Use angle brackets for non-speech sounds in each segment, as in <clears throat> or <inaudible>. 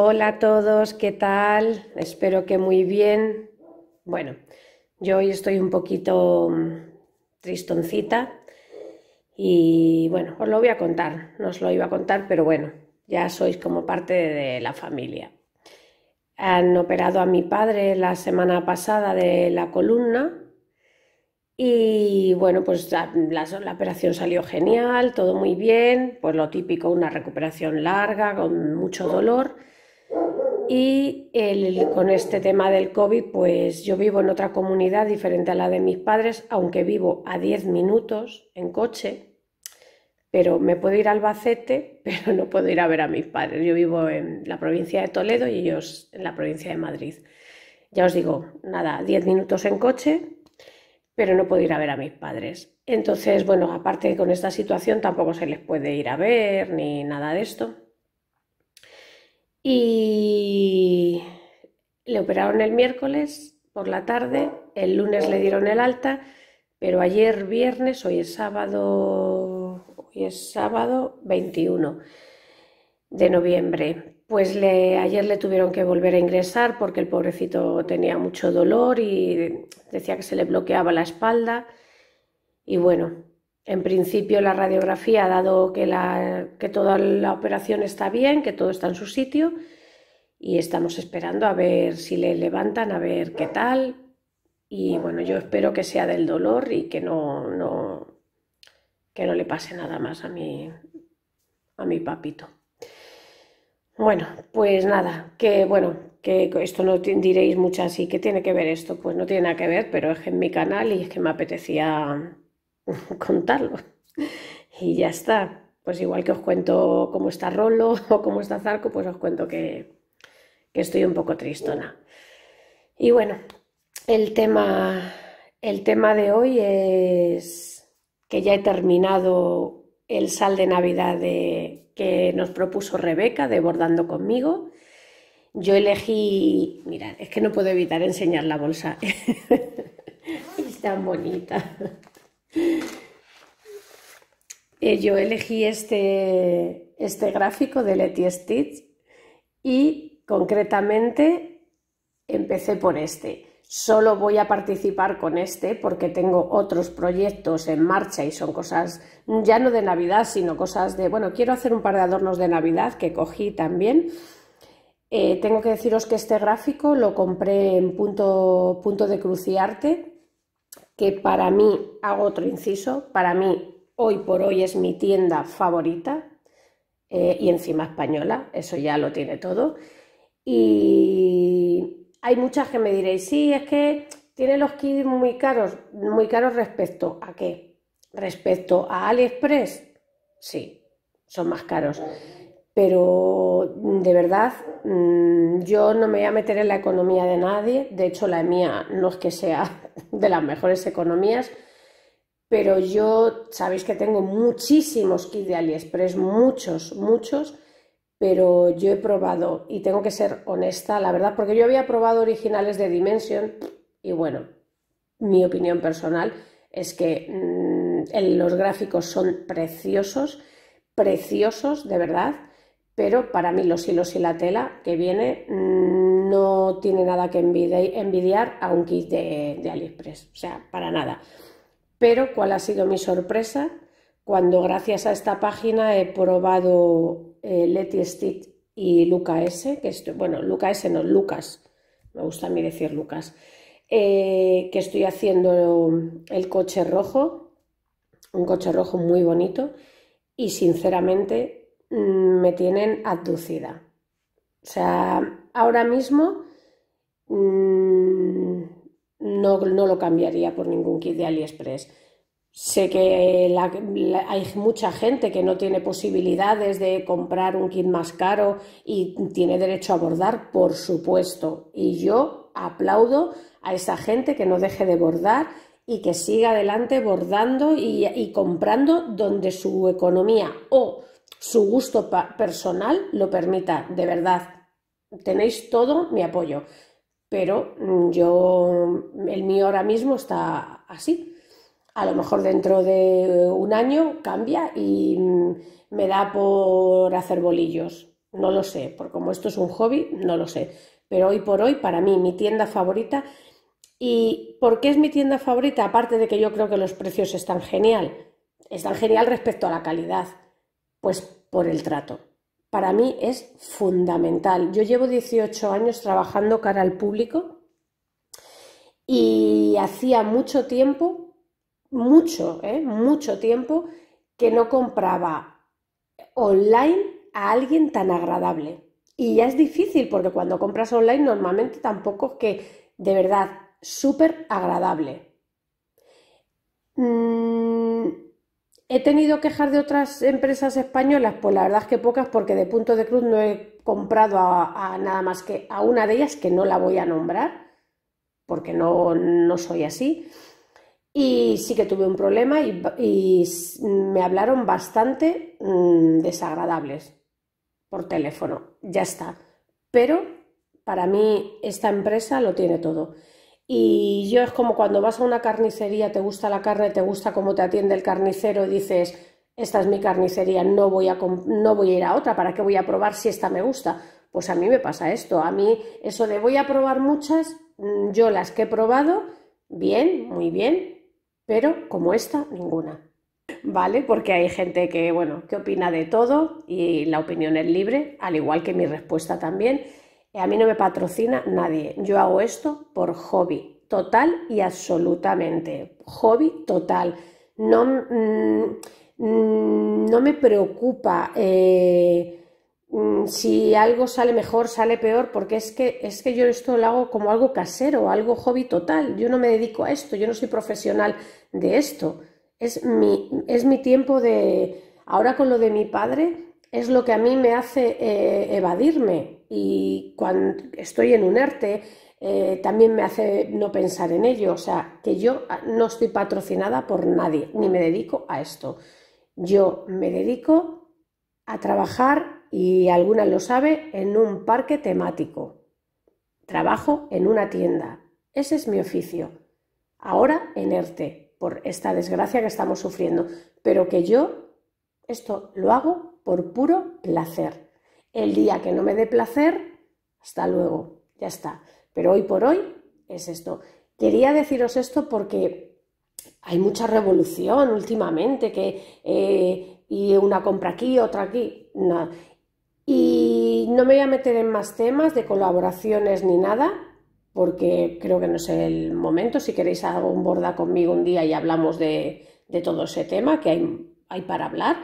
Hola a todos, ¿qué tal? Espero que muy bien. Bueno, yo hoy estoy un poquito mm, tristoncita y bueno, os lo voy a contar, no os lo iba a contar, pero bueno, ya sois como parte de la familia. Han operado a mi padre la semana pasada de la columna y bueno, pues la, operación salió genial, todo muy bien, pues lo típico, una recuperación larga, con mucho dolor y con este tema del COVID, pues yo vivo en otra comunidad diferente a la de mis padres, aunque vivo a 10 minutos en coche, pero me puedo ir a Albacete, <laughs> pero no puedo ir a ver a mis padres. Yo vivo en la provincia de Toledo y ellos en la provincia de Madrid. Ya os digo, nada, 10 minutos en coche, pero no puedo ir a ver a mis padres. Entonces, bueno, aparte con esta situación tampoco se les puede ir a ver ni nada de esto. Y le operaron el miércoles por la tarde, el lunes le dieron el alta, pero ayer viernes, hoy es sábado, hoy es sábado 21 de noviembre. Pues ayer le tuvieron que volver a ingresar porque el pobrecito tenía mucho dolor y decía que se le bloqueaba la espalda. Y bueno, en principio la radiografía ha dado que, la, que toda la operación está bien, que todo está en su sitio y estamos esperando a ver si le levantan, a ver qué tal. Y bueno, yo espero que sea del dolor y que no, no, que no le pase nada más a mi, a mi papito. Bueno, pues nada, que bueno, que esto no diréis muchas así qué tiene que ver esto, pues no tiene nada que ver, pero es que en mi canal y es que me apetecía <laughs> contarlo. Y ya está. Pues igual que os cuento cómo está Rolo <laughs> o cómo está Zarco, pues os cuento que, estoy un poco tristona. Y bueno, el tema, el tema de hoy es que ya he terminado el sal de Navidad de, que nos propuso Rebeca de Bordando conmigo. Yo elegí, mirad, es que no puedo evitar enseñar la bolsa. <laughs> es tan bonita. Eh, yo elegí este, este gráfico de Letty Stitch y concretamente empecé por este. Solo voy a participar con este porque tengo otros proyectos en marcha y son cosas ya no de Navidad, sino cosas de, bueno, quiero hacer un par de adornos de Navidad que cogí también. Eh, tengo que deciros que este gráfico lo compré en punto, punto de cruciarte que para mí, hago otro inciso, para mí hoy por hoy es mi tienda favorita eh, y encima española, eso ya lo tiene todo. Y hay muchas que me diréis, sí, es que tiene los kits muy caros, muy caros respecto a qué? Respecto a AliExpress, sí, son más caros. Pero de verdad mm, yo no me voy a meter en la economía de nadie, de hecho la mía no es que sea <laughs> de las mejores economías, pero yo sabéis que tengo muchísimos kits de AliExpress, muchos, muchos, pero yo he probado y tengo que ser honesta, la verdad, porque yo había probado originales de Dimension y bueno, mi opinión personal es que mm, los gráficos son preciosos, preciosos, de verdad pero para mí los hilos y la tela que viene mm, no tiene nada que envidiar a un kit de, AliExpress, o sea, para nada. Pero cuál ha sido mi sorpresa cuando gracias a esta página he probado eh, Letty Stitch y Luca S, que estoy, bueno, Lucas S no, Lucas, me gusta a mí decir Lucas, eh, que estoy haciendo el coche rojo, un coche rojo muy bonito y sinceramente Mm, me tienen aducida, O sea, ahora mismo mm, no, lo cambiaría por ningún kit de AliExpress. Sé que hay mucha gente que no tiene posibilidades de comprar un kit más caro y tiene derecho a bordar, por supuesto. Y yo aplaudo a esa gente que no deje de bordar y que siga adelante bordando y, comprando donde su economía o su gusto personal lo permita. De verdad, tenéis todo mi apoyo. Pero mm, yo, el mío ahora mismo está así. A lo mejor dentro de un año cambia y mm, me da por hacer bolillos. No lo sé, porque como esto es un hobby, no lo sé. Pero hoy por hoy, para mí, mi tienda favorita. ¿Y por qué es mi tienda favorita? Aparte de que yo creo que los precios están genial. Están genial respecto a la calidad pues por el trato. Para mí es fundamental. Yo llevo 18 años trabajando cara al público y hacía mucho tiempo, mucho, ¿eh? mucho tiempo que no compraba online a alguien tan agradable. Y ya es difícil porque cuando compras online normalmente tampoco es que de verdad súper agradable. Mm, ¿He tenido quejas de otras empresas españolas? Pues la verdad es que pocas porque de punto de cruz no he comprado a, nada más que a una de ellas que no la voy a nombrar porque no, no soy así. Y sí que tuve un problema y, me hablaron bastante mm, desagradables por teléfono. Ya está. Pero para mí esta empresa lo tiene todo. Y yo es como cuando vas a una carnicería, te gusta la carne, te gusta cómo te atiende el carnicero y dices, esta es mi carnicería, no voy, a, no voy a ir a otra, ¿para qué voy a probar si esta me gusta? Pues a mí me pasa esto, a mí eso de voy a probar muchas, mm, yo las que he probado, bien, muy bien, pero como esta, ninguna. ¿Vale? Porque hay gente que, bueno, que opina de todo y la opinión es libre, al igual que mi respuesta también. Eh, a mí no me patrocina nadie. Yo hago esto por hobby, total y absolutamente. Hobby total. No, mm, mm, no me preocupa eh, mm, si algo sale mejor, sale peor, porque es que, es que yo esto lo hago como algo casero, algo hobby total. Yo no me dedico a esto, yo no soy profesional de esto. Es mi, es mi tiempo de... Ahora con lo de mi padre es lo que a mí me hace eh, evadirme, y cuando estoy en un ERTE eh, también me hace no pensar en ello. O sea, que yo ah, no estoy patrocinada por nadie, ni me dedico a esto. Yo me dedico a trabajar, y alguna lo sabe, en un parque temático. Trabajo en una tienda. Ese es mi oficio. Ahora en ERTE, por esta desgracia que estamos sufriendo. Pero que yo esto lo hago por puro placer el día que no me dé placer, hasta luego, ya está. Pero hoy por hoy es esto. Quería deciros esto porque hay mucha revolución últimamente, que eh, y una compra aquí, otra aquí. Y no me voy a meter en más temas de colaboraciones ni nada, porque creo que no es el momento. Si queréis hago un borda conmigo un día y hablamos de, todo ese tema, que hay para hablar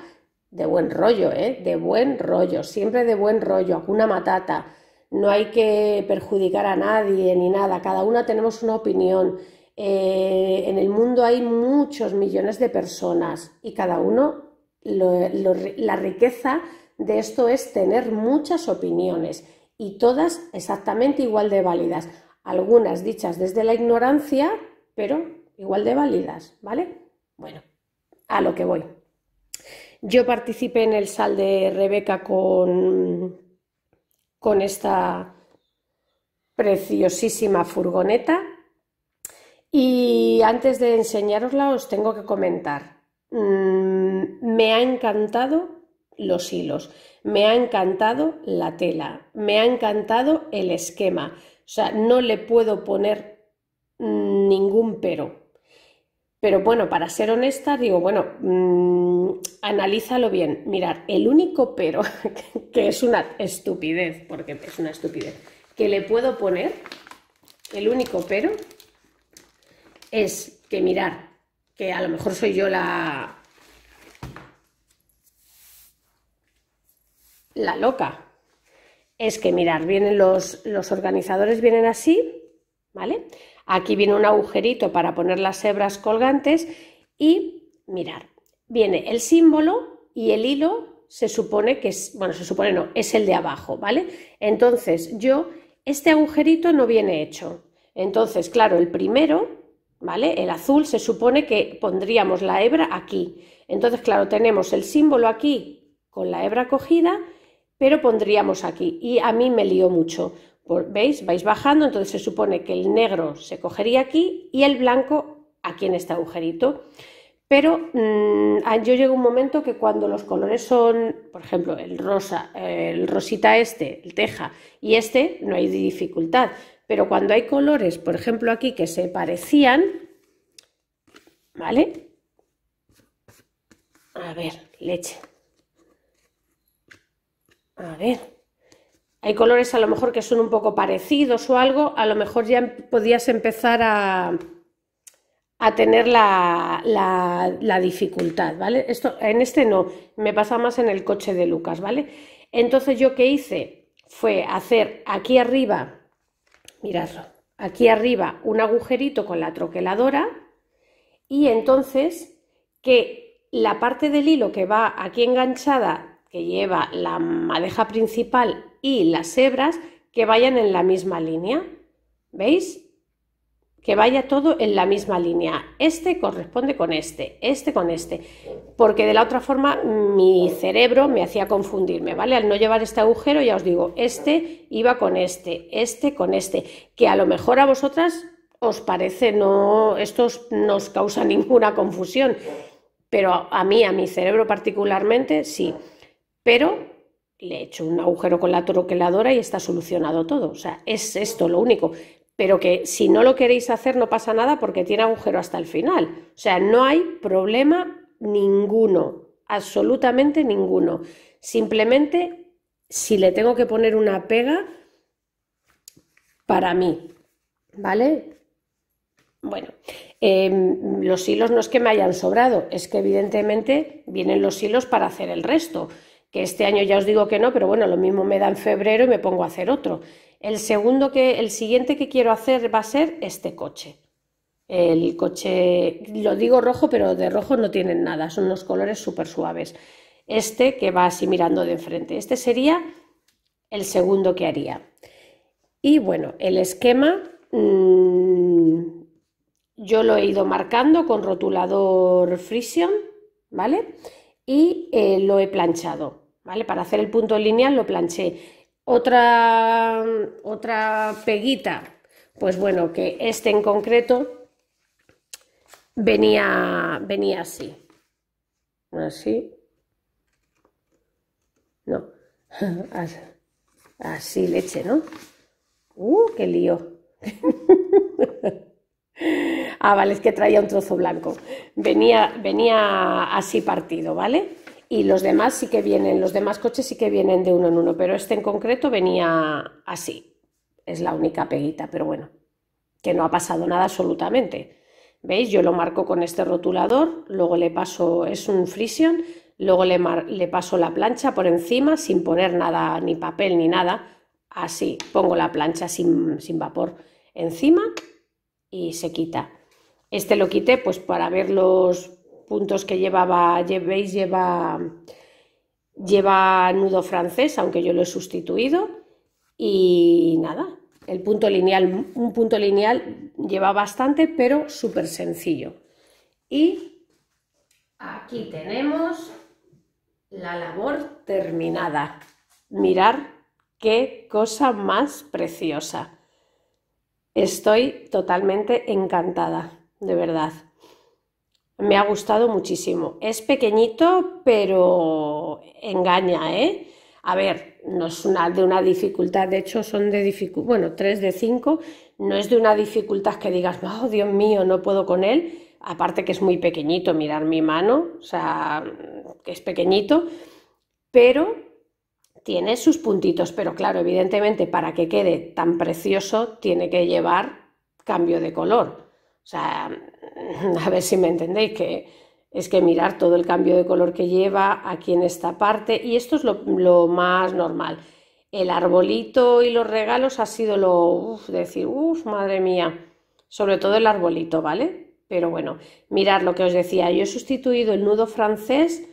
de buen rollo, ¿eh? De buen rollo, siempre de buen rollo, una matata. No hay que perjudicar a nadie ni nada, cada una tenemos una opinión. Eh, en el mundo hay muchos millones de personas y cada uno, la riqueza de esto es tener muchas opiniones y todas exactamente igual de válidas. Algunas dichas desde la ignorancia, pero igual de válidas, ¿vale? Bueno, a lo que voy. Yo participé en el sal de Rebeca con, con esta preciosísima furgoneta. Y antes de enseñarosla os tengo que comentar. Mm, me ha encantado los hilos, me ha encantado la tela, me ha encantado el esquema. O sea, no le puedo poner mm, ningún pero. Pero bueno, para ser honesta, digo, bueno, mm, analízalo bien. Mirad, el único pero, <laughs> que es una estupidez, porque es una estupidez, que le puedo poner, el único pero, es que mirar, que a lo mejor soy yo la. la loca. Es que mirar, vienen los, los organizadores, vienen así, ¿vale? Aquí viene un agujerito para poner las hebras colgantes y mirar, viene el símbolo y el hilo se supone que es, bueno, se supone no, es el de abajo, ¿vale? Entonces yo, este agujerito no viene hecho. Entonces, claro, el primero ¿vale? El azul se supone que pondríamos la hebra aquí. Entonces, claro, tenemos el símbolo aquí con la hebra cogida, pero pondríamos aquí. Y a mí me lío mucho, ¿Veis? Vais bajando, entonces se supone que el negro se cogería aquí y el blanco aquí en este agujerito. Pero mm, ah, yo llego a un momento que cuando los colores son, por ejemplo, el rosa, el rosita este, el teja y este, no hay dificultad. Pero cuando hay colores, por ejemplo, aquí que se parecían, ¿vale? A ver, leche. A ver hay colores a lo mejor que son un poco parecidos o algo, a lo mejor ya em, podías empezar a, tener la, dificultad, ¿vale? Esto, en este no, me pasa más en el coche de Lucas, ¿vale? Entonces yo que hice fue hacer aquí arriba, miradlo, aquí arriba un agujerito con la troqueladora y entonces que la parte del hilo que va aquí enganchada que lleva la madeja principal y las hebras que vayan en la misma línea. ¿Veis? Que vaya todo en la misma línea. Este corresponde con este, este con este. Porque de la otra forma mi cerebro me hacía confundirme, ¿vale? Al no llevar este agujero, ya os digo, este iba con este, este con este. Que a lo mejor a vosotras os parece, no, esto no causa <laughs> ninguna confusión. Pero a mí, a mi cerebro particularmente, sí pero le he hecho un agujero con la troqueladora y está solucionado todo. O sea, es esto lo único. Pero que si no lo queréis hacer no pasa nada porque tiene agujero hasta el final. O sea, no hay problema ninguno, absolutamente ninguno. Simplemente, si le tengo que poner una pega, para mí, ¿vale? Bueno, em, los hilos no es que me hayan sobrado, es que evidentemente vienen los hilos para hacer el resto que este año ya os digo que no, pero bueno, lo mismo me da en febrero y me pongo a hacer otro. El segundo que, el siguiente que quiero hacer va a ser este coche. El coche, lo digo rojo, pero de rojo no tienen nada, son unos colores súper suaves. Este que va así mirando de enfrente. Este sería el segundo que haría. Y bueno, el esquema mm, yo lo he ido marcando con rotulador frisión ¿vale? Y eh, lo he planchado. ¿vale? Para hacer el punto lineal lo planché. Otra, otra peguita, pues bueno, que este en concreto venía, venía así. Así. No. <laughs> Así leche, ¿no? ¡Uh, qué lío! <laughs> ah, vale, es que traía un trozo blanco. Venía, venía así partido, ¿vale? y los demás sí que vienen, los demás coches sí que vienen de uno en uno, pero este en concreto venía así. Es la única peguita, pero bueno, que no ha pasado nada absolutamente. ¿Veis? Yo lo marco con este rotulador, luego le paso, es un Frision, luego le, paso la plancha por encima sin poner nada, ni papel ni nada. Así, pongo la plancha sin, sin vapor encima y se quita. Este lo quité pues para ver los puntos que llevaba, veis, lleva, nudo francés, aunque yo lo he sustituido. Y nada, el punto lineal, un punto lineal lleva bastante, pero súper sencillo. Y aquí tenemos la labor terminada. Mirar qué cosa más preciosa. Estoy totalmente encantada, de verdad. Me ha gustado muchísimo. Es pequeñito, pero engaña, ¿eh? A ver, no es una, de una dificultad, de hecho son de dificultad, bueno, 3 de 5, no es de una dificultad que digas, oh Dios mío, no puedo con él, aparte que es muy pequeñito, mirar mi mano, o sea, que es pequeñito, pero tiene sus puntitos, pero claro, evidentemente para que quede tan precioso tiene que llevar cambio de color. O sea, <laughs> a ver si me entendéis, que es que mirar todo el cambio de color que lleva aquí en esta parte y esto es lo, más normal. El arbolito y los regalos ha sido lo, decir, uff, madre mía, sobre todo el arbolito, ¿vale? Pero bueno, mirar lo que os decía, yo he sustituido el nudo francés,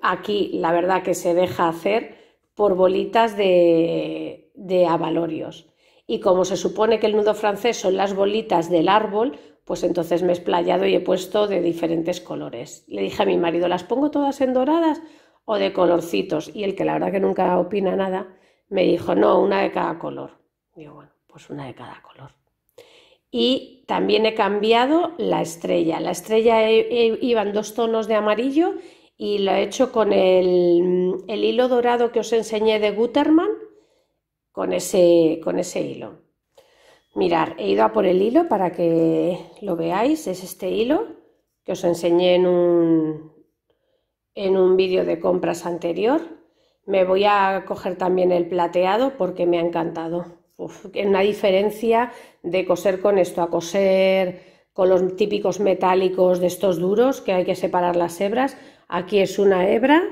aquí la verdad que se deja hacer por bolitas de, de abalorios y como se supone que el nudo francés son las bolitas del árbol, pues entonces me he explayado y he puesto de diferentes colores. Le dije a mi marido, ¿las pongo todas en doradas o de colorcitos? Y el que la verdad que nunca opina nada, me dijo, no, una de cada color. Digo, bueno, pues una de cada color. Y también he cambiado la estrella. La estrella iba en dos tonos de amarillo y lo he hecho con el, hilo dorado que os enseñé de Gutermann con ese, con ese hilo. Mirar, he ido a por el hilo para que lo veáis, es este hilo que os enseñé en un, en un vídeo de compras anterior. Me voy a coger también el plateado porque me ha encantado. una diferencia de coser con esto a coser con los típicos metálicos de estos duros que hay que separar las hebras. Aquí es una hebra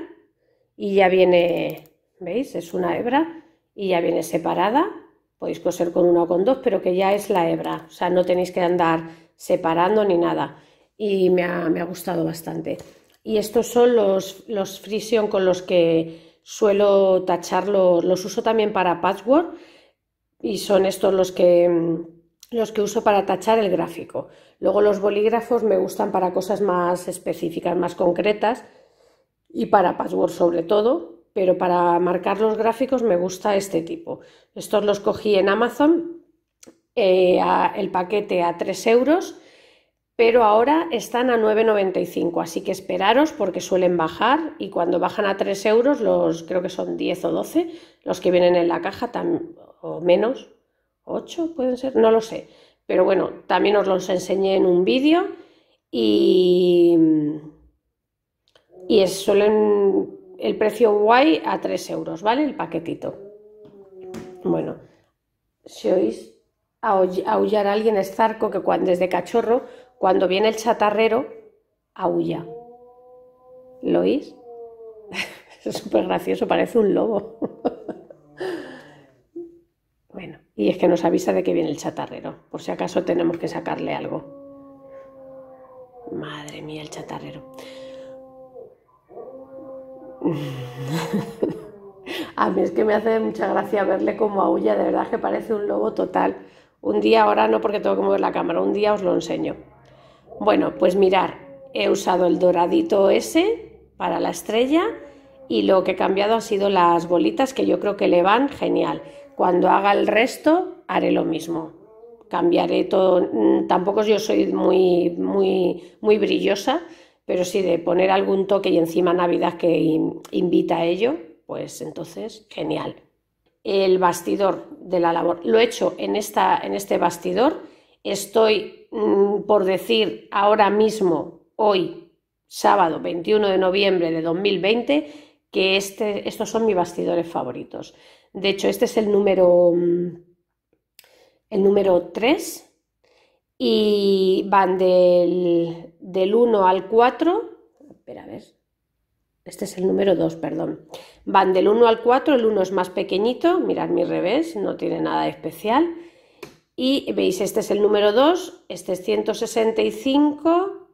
y ya viene, ¿veis? Es una hebra y ya viene separada. Podéis coser con una o con dos, pero que ya es la hebra, o sea, no tenéis que andar separando ni nada. Y me ha, gustado bastante. Y estos son los, los frision con los que suelo tachar, los uso también para patchwork y son estos los que, los que uso para tachar el gráfico. Luego los bolígrafos me gustan para cosas más específicas, más concretas y para password sobre todo, pero para marcar los gráficos me gusta este tipo. Estos los cogí en Amazon, eh, el paquete a 3 euros, pero ahora están a 9,95, así que esperaros porque suelen bajar y cuando bajan a 3 euros, los creo que son 10 o 12, los que vienen en la caja, tan, o menos, 8 pueden ser, no lo sé. Pero bueno, también os los enseñé en un vídeo y, y suelen el precio guay a 3 euros, ¿vale? El paquetito. Bueno, si oís aullar a alguien es zarco que cuando, desde cachorro, cuando viene el chatarrero, aulla. ¿Lo oís? <laughs> es súper gracioso, parece un lobo. <laughs> bueno, y es que nos avisa de que viene el chatarrero, por si acaso tenemos que sacarle algo. Madre mía, el chatarrero a mí es que me hace mucha gracia verle como aúlla, de verdad que parece un lobo total. Un día, ahora no porque tengo que mover la cámara, un día os lo enseño. Bueno, pues mirar, he usado el doradito ese para la estrella y lo que he cambiado han sido las bolitas que yo creo que le van genial. Cuando haga el resto haré lo mismo. Cambiaré todo, mm, tampoco yo soy muy muy muy brillosa, pero sí de poner algún toque y encima Navidad que invita a ello, pues entonces genial. El bastidor de la labor, lo he hecho en, esta, en este bastidor, estoy mm, por decir ahora mismo, hoy, sábado 21 de noviembre de 2020, que este, estos son mis bastidores favoritos. De hecho, este es el número, mm, el número 3 y van del del 1 al 4, espera, a ver, este es el número 2, perdón, van del 1 al 4, el 1 es más pequeñito, mirad mi revés, no tiene nada especial, y veis, este es el número 2, este es 165,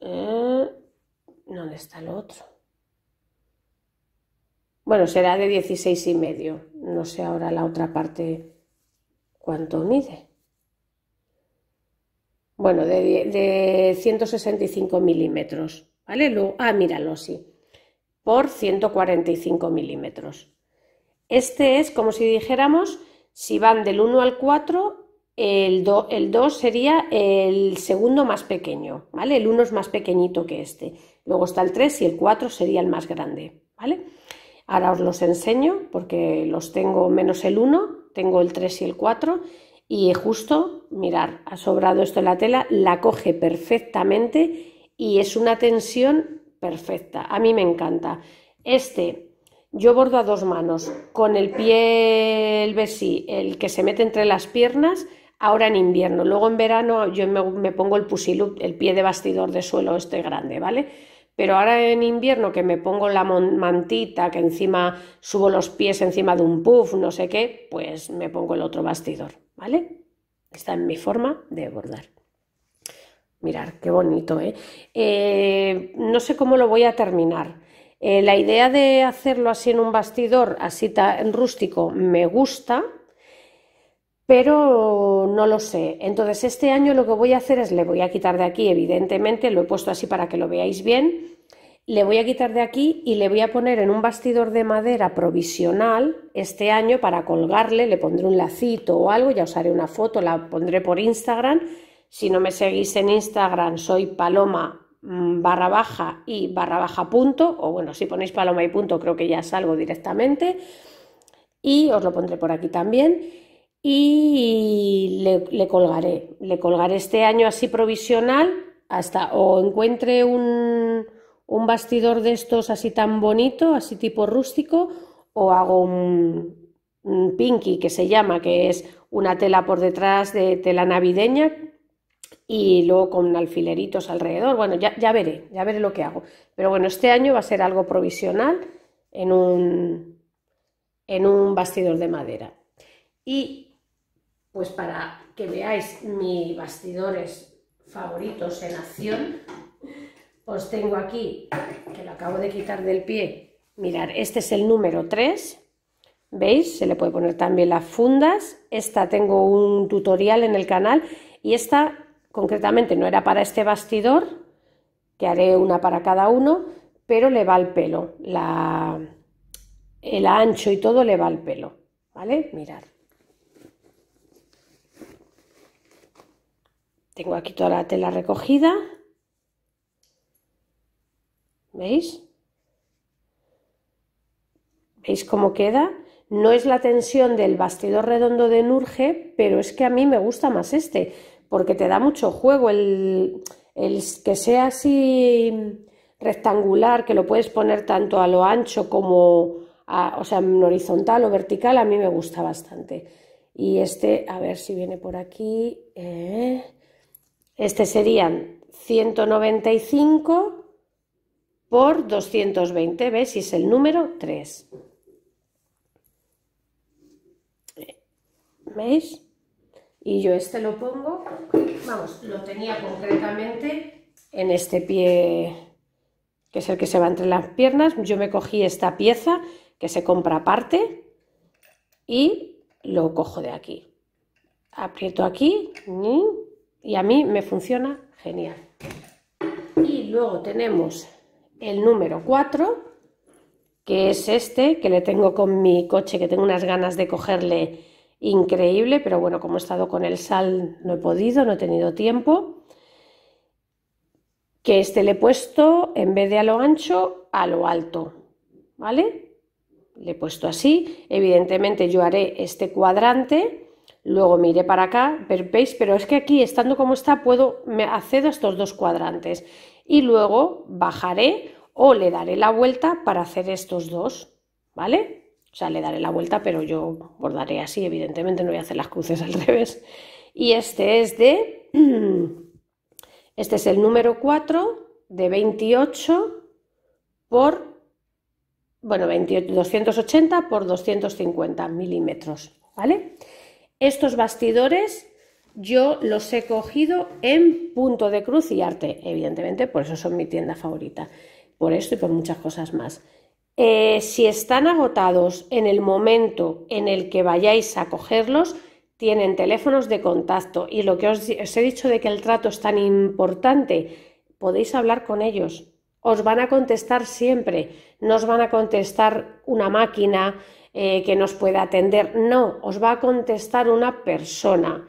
eh, ¿dónde está el otro? Bueno, será de 16 y medio, no sé ahora la otra parte cuánto mide bueno, de, 165 milímetros, ¿vale? ah, míralo, sí, por 145 milímetros. Este es como si dijéramos, si van del 1 al 4, el, el 2 sería el segundo más pequeño, ¿vale? El 1 es más pequeñito que este. Luego está el 3 y el 4 sería el más grande, ¿vale? Ahora os los enseño porque los tengo menos el 1, tengo el 3 y el 4 y justo, mirar, ha sobrado esto en la tela, la coge perfectamente y es una tensión perfecta. A mí me encanta. Este, yo bordo a dos manos, con el pie, el besí, el que se mete entre las piernas, ahora en invierno. Luego en verano yo me, me pongo el pusilup, el pie de bastidor de suelo este grande, ¿vale? Pero ahora en invierno que me pongo la mantita, que encima subo los pies encima de un puff, no sé qué, pues me pongo el otro bastidor, ¿vale? Está en mi forma de bordar. Mirar, qué bonito, ¿eh? eh no sé cómo lo voy a terminar. Eh, la idea de hacerlo así en un bastidor, así tan rústico, me gusta, pero no lo sé. Entonces, este año lo que voy a hacer es, le voy a quitar de aquí, evidentemente, lo he puesto así para que lo veáis bien, le voy a quitar de aquí y le voy a poner en un bastidor de madera provisional este año para colgarle, le pondré un lacito o algo, ya os haré una foto, la pondré por Instagram. Si no me seguís en Instagram, soy paloma mm, barra baja y barra baja punto, o bueno, si ponéis paloma y punto creo que ya salgo directamente. Y os lo pondré por aquí también y le, colgaré. Le colgaré este año así provisional hasta o encuentre un, bastidor de estos así tan bonito, así tipo rústico, o hago un, pinky que se llama, que es una tela por detrás de tela navideña y luego con alfileritos alrededor. Bueno, ya, ya veré, ya veré lo que hago. Pero bueno, este año va a ser algo provisional en un, en un bastidor de madera. Y pues para que veáis mis bastidores favoritos en acción, os tengo aquí, que lo acabo de quitar del pie, mirar, este es el número 3, ¿veis? Se le puede poner también las fundas, esta tengo un tutorial en el canal y esta concretamente no era para este bastidor, que haré una para cada uno, pero le va al pelo, el ancho y todo le va al pelo, ¿vale? Mirad. Tengo aquí toda la tela recogida. ¿Veis? ¿Veis cómo queda? No es la tensión del bastidor redondo de Nurge, pero es que a mí me gusta más este, porque te da mucho juego el, que sea así rectangular, que lo puedes poner tanto a lo ancho como, a, o sea, horizontal o vertical, a mí me gusta bastante. Y este, a ver si viene por aquí. Eh, este serían 195 por 220, veis, Y es el número 3. ¿Veis? Y yo este lo pongo, vamos, lo tenía concretamente en este pie, que es el que se va entre las piernas. Yo me cogí esta pieza que se compra aparte y lo cojo de aquí. Aprieto aquí y a mí me funciona genial. Y luego tenemos el número 4, que es este, que le tengo con mi coche, que tengo unas ganas de cogerle increíble, pero bueno, como he estado con el sal no he podido, no he tenido tiempo. Que este le he puesto en vez de a lo ancho, a lo alto, ¿vale? Le he puesto así. Evidentemente yo haré este cuadrante Luego miré para acá, veis, pero es que aquí, estando como está, puedo, me accedo a estos dos cuadrantes. Y luego bajaré o le daré la vuelta para hacer estos dos, ¿vale? O sea, le daré la vuelta, pero yo bordaré así, evidentemente, no voy a hacer las cruces <laughs> al revés. Y este es de... <clears throat> Este es el número 4 de 28 por... Bueno, 280 por 250 milímetros, ¿vale? Estos bastidores yo los he cogido en Punto de Cruz y Arte, evidentemente, por eso son mi tienda favorita, por esto y por muchas cosas más. Eh, si están agotados en el momento en el que vayáis a cogerlos, tienen teléfonos de contacto y lo que os he dicho de que el trato es tan importante, podéis hablar con ellos. Os van a contestar siempre, no os van a contestar una máquina, eh, que nos pueda atender. No, os va a contestar una persona.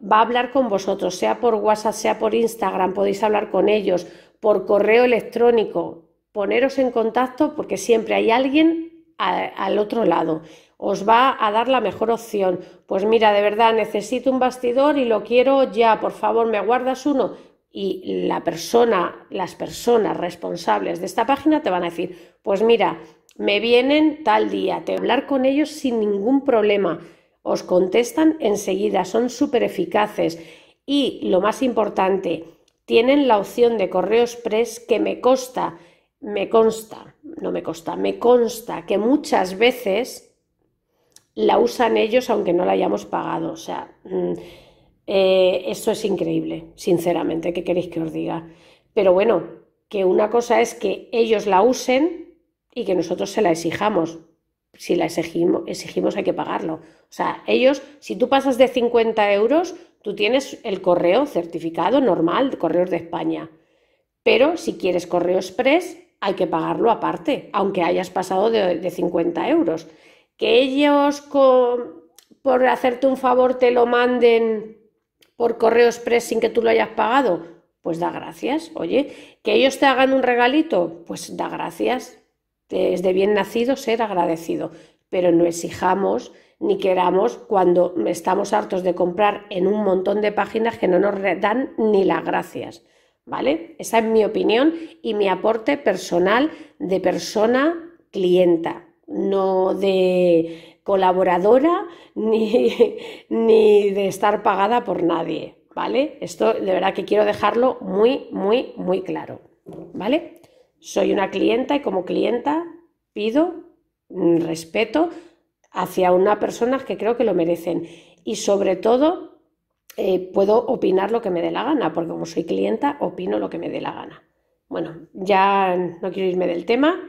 Va a hablar con vosotros, sea por WhatsApp, sea por Instagram, podéis hablar con ellos, por correo electrónico. Poneros en contacto porque siempre hay alguien al otro lado os va a dar la mejor opción. Pues mira, de verdad, necesito un bastidor y lo quiero ya, por favor, me guardas uno. Y la persona, las personas responsables de esta página te van a decir, pues mira, me vienen tal día, te hablar con ellos sin ningún problema. Os contestan enseguida, son súper eficaces. Y lo más importante, tienen la opción de correo express que me consta, me consta, no me consta, me consta que muchas veces la usan ellos aunque no la hayamos pagado. O sea, mm, eh, eso es increíble, sinceramente, ¿qué queréis que os diga? Pero bueno, que una cosa es que ellos la usen y que nosotros se la exijamos. Si la exigimos, exigimos hay que pagarlo. O sea, ellos, si tú pasas de 50 euros, tú tienes el correo certificado normal, de correos de España. Pero si quieres correo express, hay que pagarlo aparte, aunque hayas pasado de, 50 euros. Que ellos, por hacerte un favor, te lo manden por correo express sin que tú lo hayas pagado, pues da gracias. Oye, que ellos te hagan un regalito, pues da gracias. Desde bien nacido ser agradecido, pero no exijamos ni queramos cuando estamos hartos de comprar en un montón de páginas que no nos dan ni las gracias. ¿Vale? Esa es mi opinión y mi aporte personal de persona clienta, no de colaboradora <laughs> ni, ni de estar pagada por nadie, ¿vale? Esto de verdad que quiero dejarlo muy, muy, muy claro, ¿vale? Soy una clienta y como clienta pido mm, respeto hacia una persona que creo que lo merecen. Y sobre todo, eh, puedo opinar lo que me dé la gana, porque como soy clienta, opino lo que me dé la gana. Bueno, ya no quiero irme del tema,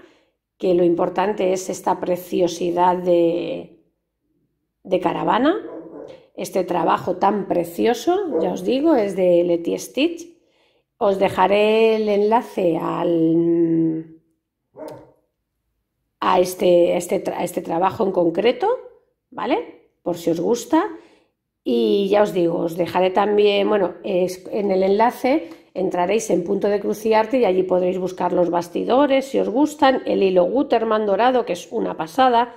que lo importante es esta preciosidad de, de caravana, este trabajo tan precioso, ya os digo, es de Letty Stitch os dejaré el enlace al, a, este, este, este, trabajo en concreto, ¿vale? Por si os gusta. Y ya os digo, os dejaré también, bueno, en el enlace entraréis en punto de cruciarte y allí podréis buscar los bastidores si os gustan, el hilo Guterman dorado, que es una pasada,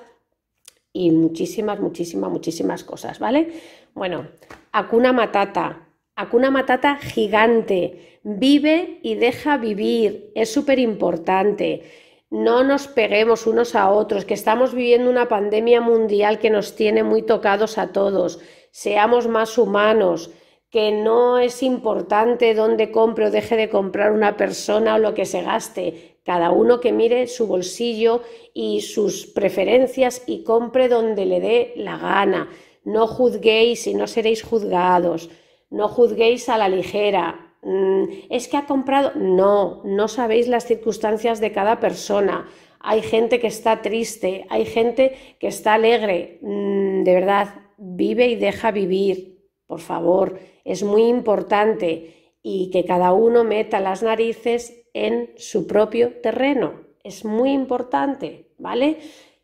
y muchísimas, muchísimas, muchísimas cosas, ¿vale? Bueno, Acuna Matata, una Matata gigante. Vive y deja vivir. Es súper importante. No nos peguemos unos a otros, que estamos viviendo una pandemia mundial que nos tiene muy tocados a todos. Seamos más humanos, que no es importante dónde compre o deje de comprar una persona o lo que se gaste. Cada uno que mire su bolsillo y sus preferencias y compre donde le dé la gana. No juzguéis y no seréis juzgados no juzguéis a la ligera, mm, es que ha comprado. No, no sabéis las circunstancias de cada persona. Hay gente que está triste, hay gente que está alegre. Mm, de verdad, vive y deja vivir, por favor. Es muy importante y que cada uno meta las narices en su propio terreno. Es muy importante, ¿vale?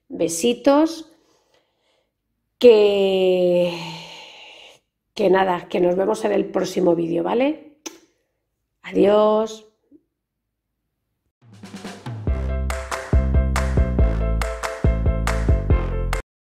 Besitos. Que que nada, que nos vemos en el próximo vídeo, ¿vale? Adiós.